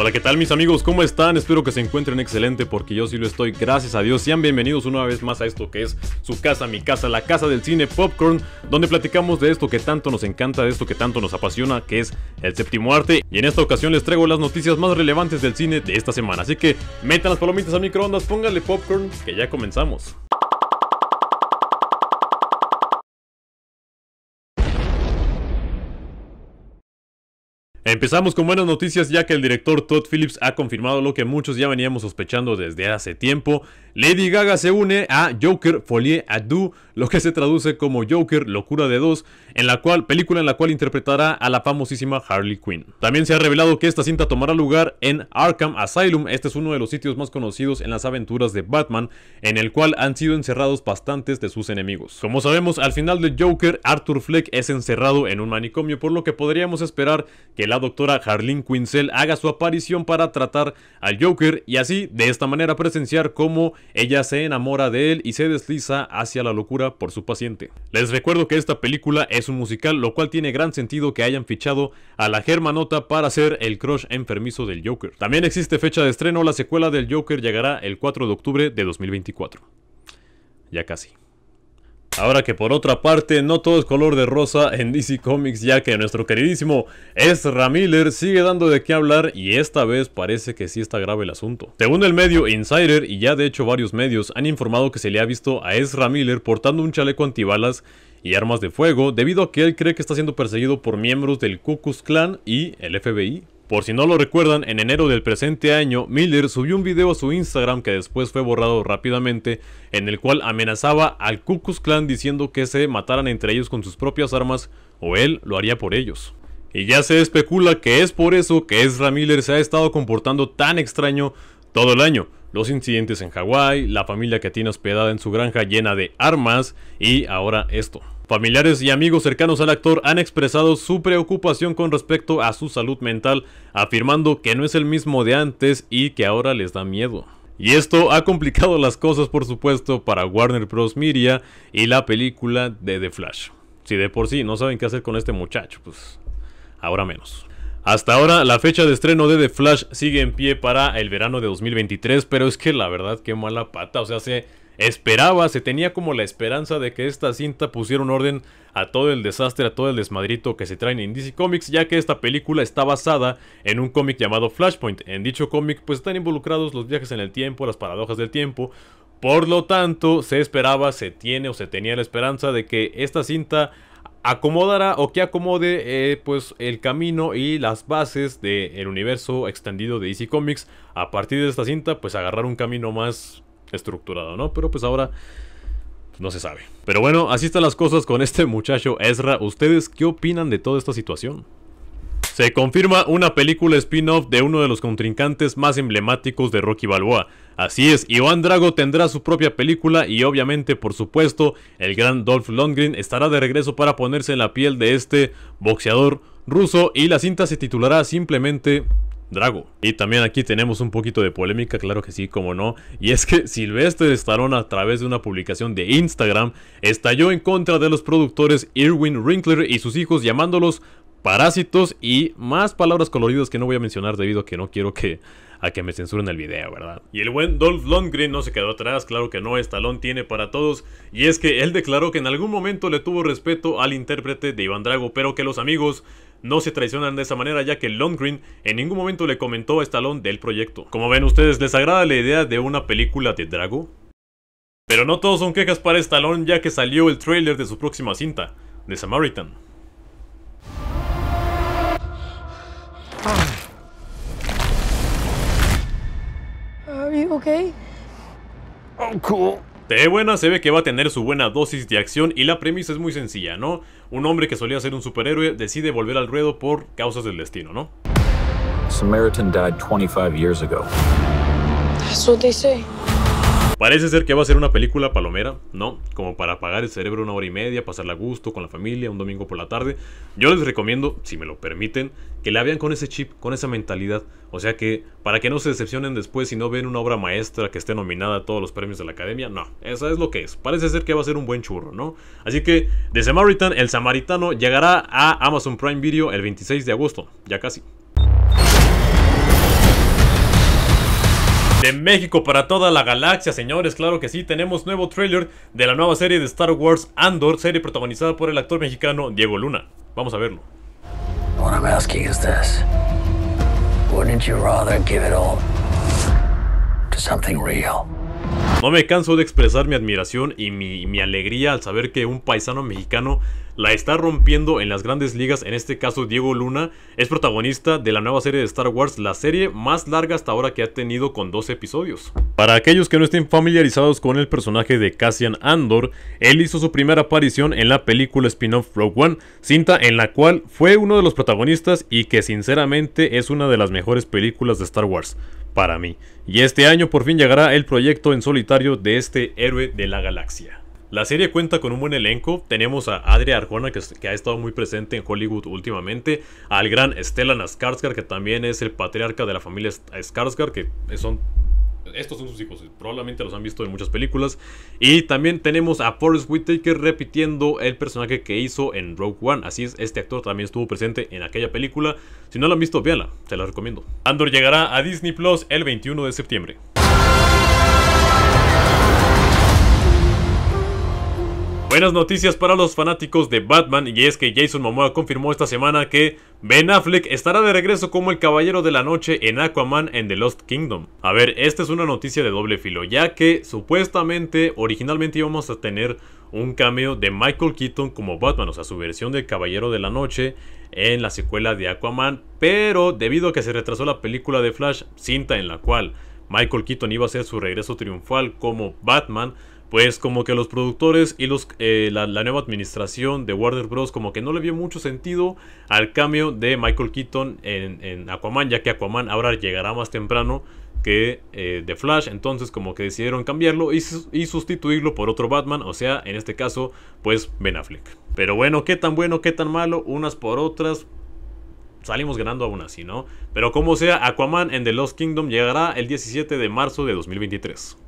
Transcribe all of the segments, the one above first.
Hola, ¿qué tal mis amigos? ¿Cómo están? Espero que se encuentren excelente porque yo sí lo estoy, gracias a Dios. Sean bienvenidos una vez más a esto que es su casa, mi casa, la casa del cine Popcorn, donde platicamos de esto que tanto nos encanta, de esto que tanto nos apasiona, que es el séptimo arte. Y en esta ocasión les traigo las noticias más relevantes del cine de esta semana. Así que metan las palomitas a microondas, pónganle popcorn, que ya comenzamos. Empezamos con buenas noticias ya que el director Todd Phillips ha confirmado lo que muchos ya veníamos sospechando desde hace tiempo. Lady Gaga se une a Joker Folie à Deux, lo que se traduce como Joker Locura de Dos, en la cual película en la cual interpretará a la famosísima Harley Quinn. También se ha revelado que esta cinta tomará lugar en Arkham Asylum. Este es uno de los sitios más conocidos en las aventuras de Batman, en el cual han sido encerrados bastantes de sus enemigos. Como sabemos, al final de Joker, Arthur Fleck es encerrado en un manicomio, por lo que podríamos esperar que la doctora Harleen Quinzel haga su aparición para tratar al Joker y así de esta manera presenciar cómo ella se enamora de él y se desliza hacia la locura por su paciente. Les recuerdo que esta película es un musical, lo cual tiene gran sentido que hayan fichado a la Germanota para ser el crush enfermizo del Joker. También existe fecha de estreno, la secuela del Joker llegará el 4 de octubre de 2024. Ya casi. Ahora que por otra parte no todo es color de rosa en DC Comics ya que nuestro queridísimo Ezra Miller sigue dando de qué hablar y esta vez parece que sí está grave el asunto. Según el medio Insider y ya de hecho varios medios han informado que se le ha visto a Ezra Miller portando un chaleco antibalas y armas de fuego debido a que él cree que está siendo perseguido por miembros del Ku Klux Klan y el FBI. Por si no lo recuerdan, en enero del presente año, Miller subió un video a su Instagram que después fue borrado rápidamente, en el cual amenazaba al Ku Klux Klan diciendo que se mataran entre ellos con sus propias armas o él lo haría por ellos. Y ya se especula que es por eso que Ezra Miller se ha estado comportando tan extraño todo el año, los incidentes en Hawái, la familia que tiene hospedada en su granja llena de armas y ahora esto. Familiares y amigos cercanos al actor han expresado su preocupación con respecto a su salud mental, afirmando que no es el mismo de antes y que ahora les da miedo. Y esto ha complicado las cosas por supuesto para Warner Bros. Media y la película de The Flash. Si de por sí no saben qué hacer con este muchacho, pues ahora menos. Hasta ahora la fecha de estreno de The Flash sigue en pie para el verano de 2023, pero es que la verdad qué mala pata, o sea, se esperaba, se tenía como la esperanza de que esta cinta pusiera un orden a todo el desastre, a todo el desmadrito que se traen en DC Comics, ya que esta película está basada en un cómic llamado Flashpoint. En dicho cómic pues están involucrados los viajes en el tiempo, las paradojas del tiempo, por lo tanto, se esperaba, se tiene o se tenía la esperanza de que esta cinta acomodará o que acomode eh, pues el camino y las bases del universo extendido de Easy Comics a partir de esta cinta pues agarrar un camino más estructurado, ¿no? Pero pues ahora no se sabe. Pero bueno, así están las cosas con este muchacho Ezra. ¿Ustedes qué opinan de toda esta situación? Se confirma una película spin-off de uno de los contrincantes más emblemáticos de Rocky Balboa. Así es, Iván Drago tendrá su propia película y obviamente, por supuesto, el gran Dolph Lundgren estará de regreso para ponerse en la piel de este boxeador ruso y la cinta se titulará simplemente Drago. Y también aquí tenemos un poquito de polémica, claro que sí, como no. Y es que Sylvester Stallone a través de una publicación de Instagram estalló en contra de los productores Irwin Winkler y sus hijos llamándolos parásitos y más palabras coloridas que no voy a mencionar debido a que no quiero que a que me censuren el video, ¿verdad? Y el buen Dolph Lundgren no se quedó atrás, claro que no, Stallone tiene para todos, y es que él declaró que en algún momento le tuvo respeto al intérprete de Iván Drago, pero que los amigos no se traicionan de esa manera ya que Lundgren en ningún momento le comentó a Stallone del proyecto. Como ven ustedes, ¿les agrada la idea de una película de Drago? Pero no todos son quejas para Stallone ya que salió el trailer de su próxima cinta, The Samaritan. ok. cool. De buena se ve que va a tener su buena dosis de acción y la premisa es muy sencilla, ¿no? Un hombre que solía ser un superhéroe decide volver al ruedo por causas del destino, ¿no? Samaritan died 25 years ago. Parece ser que va a ser una película palomera, ¿no? Como para apagar el cerebro una hora y media, pasarla a gusto con la familia, un domingo por la tarde. Yo les recomiendo, si me lo permiten, que la vean con ese chip, con esa mentalidad. O sea que, para que no se decepcionen después y no ven una obra maestra que esté nominada a todos los premios de la academia, no, eso es lo que es. Parece ser que va a ser un buen churro, ¿no? Así que, The Samaritan, el Samaritano, llegará a Amazon Prime Video el 26 de agosto, ya casi. México para toda la galaxia, señores. Claro que sí, tenemos nuevo trailer de la nueva serie de Star Wars Andor, serie protagonizada por el actor mexicano Diego Luna. Vamos a verlo. Lo que Wouldn't you rather give it all to real? No me canso de expresar mi admiración y mi, alegría al saber que un paisano mexicano la está rompiendo en las grandes ligas, en este caso Diego Luna, es protagonista de la nueva serie de Star Wars, la serie más larga hasta ahora que ha tenido con 12 episodios. Para aquellos que no estén familiarizados con el personaje de Cassian Andor, él hizo su primera aparición en la película spin-off Rogue One, cinta en la cual fue uno de los protagonistas y que sinceramente es una de las mejores películas de Star Wars para mí. Y este año por fin llegará el proyecto en solitario de este héroe de la galaxia. La serie cuenta con un buen elenco, tenemos a Adria Arjona que, ha estado muy presente en Hollywood últimamente, al gran Stellan Skarsgård que también es el patriarca de la familia Skarsgård que son estos son sus hijos, probablemente los han visto en muchas películas. Y también tenemos a Forrest Whitaker repitiendo el personaje que hizo en Rogue One. Así es, este actor también estuvo presente en aquella película. Si no la han visto, véanla, te la recomiendo. Andor llegará a Disney Plus el 21 de septiembre. Buenas noticias para los fanáticos de Batman y es que Jason Momoa confirmó esta semana que Ben Affleck estará de regreso como el Caballero de la Noche en Aquaman en The Lost Kingdom. A ver, esta es una noticia de doble filo, ya que supuestamente originalmente íbamos a tener un cameo de Michael Keaton como Batman, o sea, su versión de Caballero de la Noche en la secuela de Aquaman, pero debido a que se retrasó la película de Flash, cinta en la cual Michael Keaton iba a hacer su regreso triunfal como Batman, pues como que los productores y los, eh, la, nueva administración de Warner Bros. como que no le vio mucho sentido al cambio de Michael Keaton en, Aquaman, ya que Aquaman ahora llegará más temprano que eh, The Flash, entonces como que decidieron cambiarlo y, y, sustituirlo por otro Batman, o sea, en este caso, pues Ben Affleck. Pero bueno, qué tan bueno, qué tan malo, unas por otras, salimos ganando aún así, ¿no? Pero como sea, Aquaman en The Lost Kingdom llegará el 17 de marzo de 2023.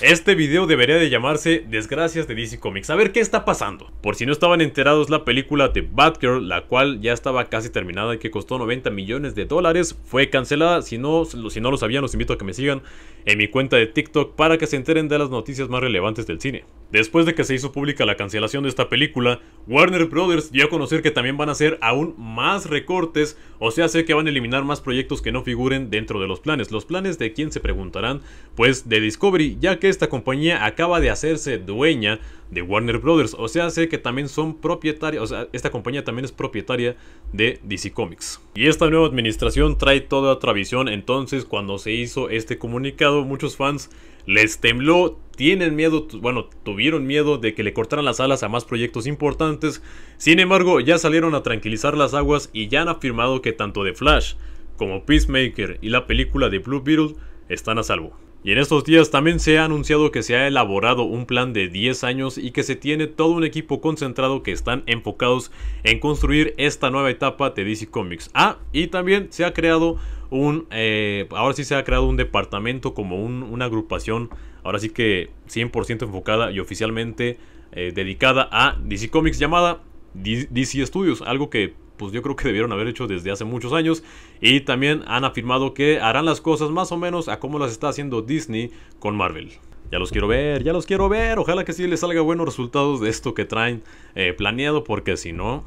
Este video debería de llamarse Desgracias de DC Comics. A ver qué está pasando. Por si no estaban enterados, la película de Batgirl, la cual ya estaba casi terminada y que costó 90 millones de dólares, fue cancelada. Si no, si no lo sabían, los invito a que me sigan en mi cuenta de TikTok para que se enteren de las noticias más relevantes del cine. Después de que se hizo pública la cancelación de esta película, Warner Brothers dio a conocer que también van a hacer aún más recortes, o sea, sé que van a eliminar más proyectos que no figuren dentro de los planes. Los planes de quién se preguntarán, pues de Discovery, ya que esta compañía acaba de hacerse dueña de Warner Brothers, o sea, sé que también son propietarios, o sea, esta compañía también es propietaria de DC Comics. Y esta nueva administración trae toda otra visión, entonces cuando se hizo este comunicado, muchos fans les tembló, tienen miedo, bueno, tuvieron miedo de que le cortaran las alas a más proyectos importantes, sin embargo ya salieron a tranquilizar las aguas y ya han afirmado que tanto The Flash como Peacemaker y la película de Blue Beetle están a salvo. Y en estos días también se ha anunciado que se ha elaborado un plan de 10 años y que se tiene todo un equipo concentrado que están enfocados en construir esta nueva etapa de DC Comics. Ah, y también se ha creado un, eh, ahora sí se ha creado un departamento como una agrupación, ahora sí que 100% enfocada y oficialmente eh, dedicada a DC Comics llamada DC Studios, algo que pues yo creo que debieron haber hecho desde hace muchos años. Y también han afirmado que harán las cosas más o menos a como las está haciendo Disney con Marvel. Ya los quiero ver, ya los quiero ver. Ojalá que sí les salga buenos resultados de esto que traen eh, planeado, porque si no,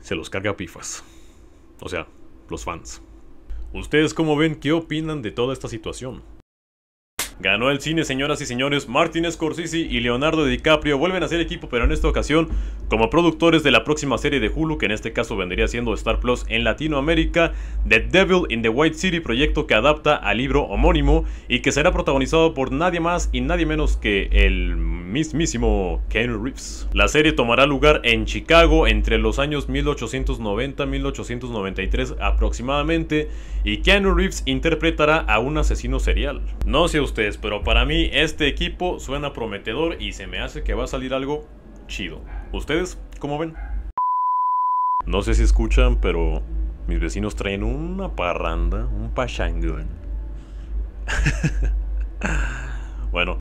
se los carga pifas. O sea, los fans. ¿Ustedes cómo ven? ¿Qué opinan de toda esta situación? Ganó el cine, señoras y señores. Martin Scorsese y Leonardo DiCaprio vuelven a ser equipo, pero en esta ocasión como productores de la próxima serie de Hulu, que en este caso vendría siendo Star Plus en Latinoamérica, The Devil in the White City, proyecto que adapta al libro homónimo y que será protagonizado por nadie más y nadie menos que el mismísimo Ken Reeves. La serie tomará lugar en Chicago entre los años 1890-1893 aproximadamente y Ken Reeves interpretará a un asesino serial. No sé ustedes pero para mí este equipo suena prometedor y se me hace que va a salir algo chido. ¿Ustedes cómo ven? No sé si escuchan, pero mis vecinos traen una parranda, un pachangón. bueno.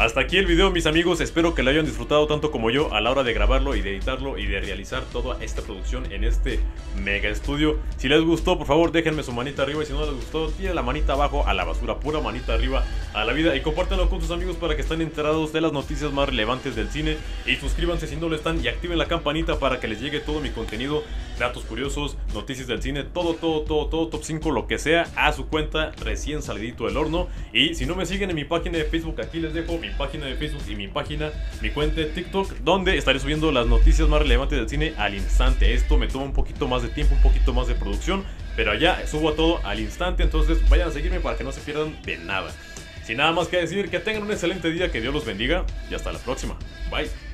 Hasta aquí el video mis amigos, espero que lo hayan disfrutado tanto como yo a la hora de grabarlo y de editarlo y de realizar toda esta producción en este mega estudio. Si les gustó por favor déjenme su manita arriba y si no les gustó tire la manita abajo a la basura, pura manita arriba a la vida y compártanlo con sus amigos para que estén enterados de las noticias más relevantes del cine y suscríbanse si no lo están y activen la campanita para que les llegue todo mi contenido datos curiosos, noticias del cine, todo, todo, todo, todo, top 5, lo que sea, a su cuenta, recién salidito del horno. Y si no me siguen en mi página de Facebook, aquí les dejo mi página de Facebook y mi página, mi cuenta de TikTok, donde estaré subiendo las noticias más relevantes del cine al instante. Esto me toma un poquito más de tiempo, un poquito más de producción, pero allá subo a todo al instante, entonces vayan a seguirme para que no se pierdan de nada. Sin nada más que decir, que tengan un excelente día, que Dios los bendiga y hasta la próxima. Bye.